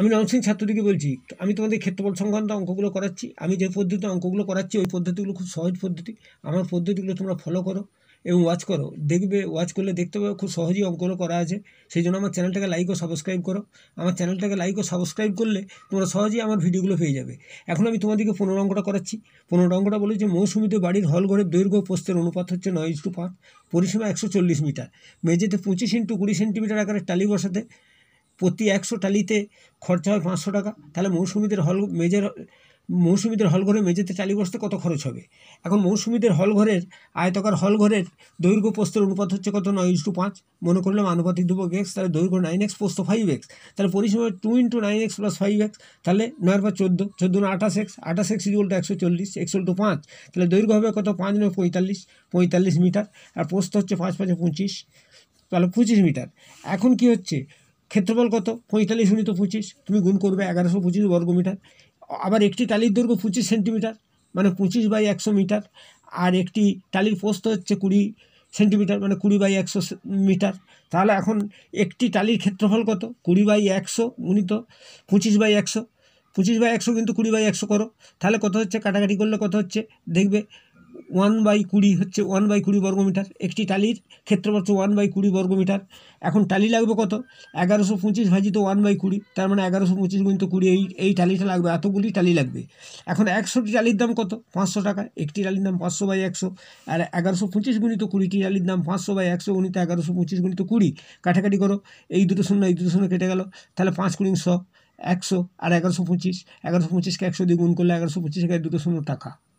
আমি ননসেন্স ছাত্রটিকে বলছি আমি তোমাদের ক্ষেত্রফল সংক্রান্ত অঙ্কগুলো করাচ্ছি আমি যে পদ্ধতিতে অঙ্কগুলো করাচ্ছি ওই পদ্ধতিগুলো খুব সহজ পদ্ধতি আমার পদ্ধতিগুলো তোমরা ফলো করো এবং ওয়াচ করো দেখবে ওয়াচ করলে দেখতে পাবে খুব সহজেই অঙ্কগুলো করা আছে সেই জন্য আমার চ্যানেলটাকে লাইক ও সাবস্ক্রাইব করো আমার চ্যানেলটাকে লাইক ও সাবস্ক্রাইব করলে তোমরা সহজেই আমার ভিডিওগুলো পেয়ে যাবে এখন আমি তোমাদেরকে পনেরো অঙ্কটা করাচ্ছি পনেরো অঙ্কটা বলি যে মৌসুমিতে বাড়ির হল ঘরের দৈর্ঘ্য পোস্তের অনুপাত হচ্ছে নয় ইস্টু পাঁচ পরিসীমা একশো চল্লিশ মিটার মেঝেতে পঁচিশ ইন্টু কুড়ি সেন্টিমিটার আকারের টালি বসাতে প্রতি একশো টালিতে খরচা হয় পাঁচশো টাকা তাহলে মৌসুমিদের হল মেজের মৌসুমিদের হলঘরে মেঝেতে টালি বসতে কত খরচ হবে এখন মৌসুমিদের হলঘরের আয়তকার হলঘরের দৈর্ঘ্য পোস্তর অনুপাত হচ্ছে কত নয় ইস টু পাঁচ মনে করলাম আনুপাতিক দুবক এক্স তাহলে দৈর্ঘ্য নাইন এক্স পোস্ত ফাইভ এক্স তাহলে পরিসীমা two into nine X plus five X তাহলে নয় পাঁচ চোদ্দো চোদ্দো না আঠাশ এক্স আঠাশ এক্স ইজুল্টো একশো চল্লিশ এক্স টু পাঁচ তাহলে দৈর্ঘ্য হবে কত পাঁচ নয় পঁয়তাল্লিশ পঁয়তাল্লিশ মিটার আর পোস্ত হচ্ছে পাঁচ পাঁচে পঁচিশ তাহলে পঁচিশ মিটার এখন কি হচ্ছে ক্ষেত্রফল কত পঁয়তাল্লিশ গুণিত পঁচিশ তুমি গুণ করবে এগারোশো পঁচিশ বর্গমিটার আবার একটি টালির দৈর্ঘ্য পঁচিশ সেন্টিমিটার মানে পঁচিশ বাই একশো মিটার আর একটি টালির পোস্ত হচ্ছে কুড়ি সেন্টিমিটার মানে কুড়ি বাই একশো মিটার তাহলে এখন একটি টালির ক্ষেত্রফল কত কুড়ি বাই একশো গুণিত পঁচিশ বাই একশো পঁচিশ বাই একশো কিন্তু কুড়ি বাই একশো করো তাহলে কত হচ্ছে কাটাকাটি করলে কত হচ্ছে দেখবে ওয়ান বাই কুড়ি হচ্ছে ওয়ান বাই কুড়ি বর্গমিটার একটি টালির ক্ষেত্রফল হচ্ছে ওয়ান বাই কুড়ি বর্গমিটার এখন টালি লাগবে কত এগারোশো পঁচিশ ভাজিত ওয়ান বাই কুড়ি তার মানে এগারোশো পঁচিশ গুণিত কুড়ি এই এই টালিটা লাগবে এতগুলি টালি লাগবে এখন একশোটি টালির দাম কত পাঁচশো টাকা একটি টালির দাম পাঁচশো বাই একশো আর এগারোশো পঁচিশ গুণিত কুড়িটি টালির দাম পাঁচশো বাই একশো গুণিত এগারোশো পঁচিশ গুণিত কুড়ি কাটাকাটি করো এই দুটো শূন্য এই দুটো শূন্য কেটে গেল তাহলে পাঁচ কুড়ি শো একশো আর এগারোশো পঁচিশ এগারোশো পঁচিশকে একশো দিয়ে গুণ করলে এগারোশো পঁচিশ দুটো শূন্য টাকা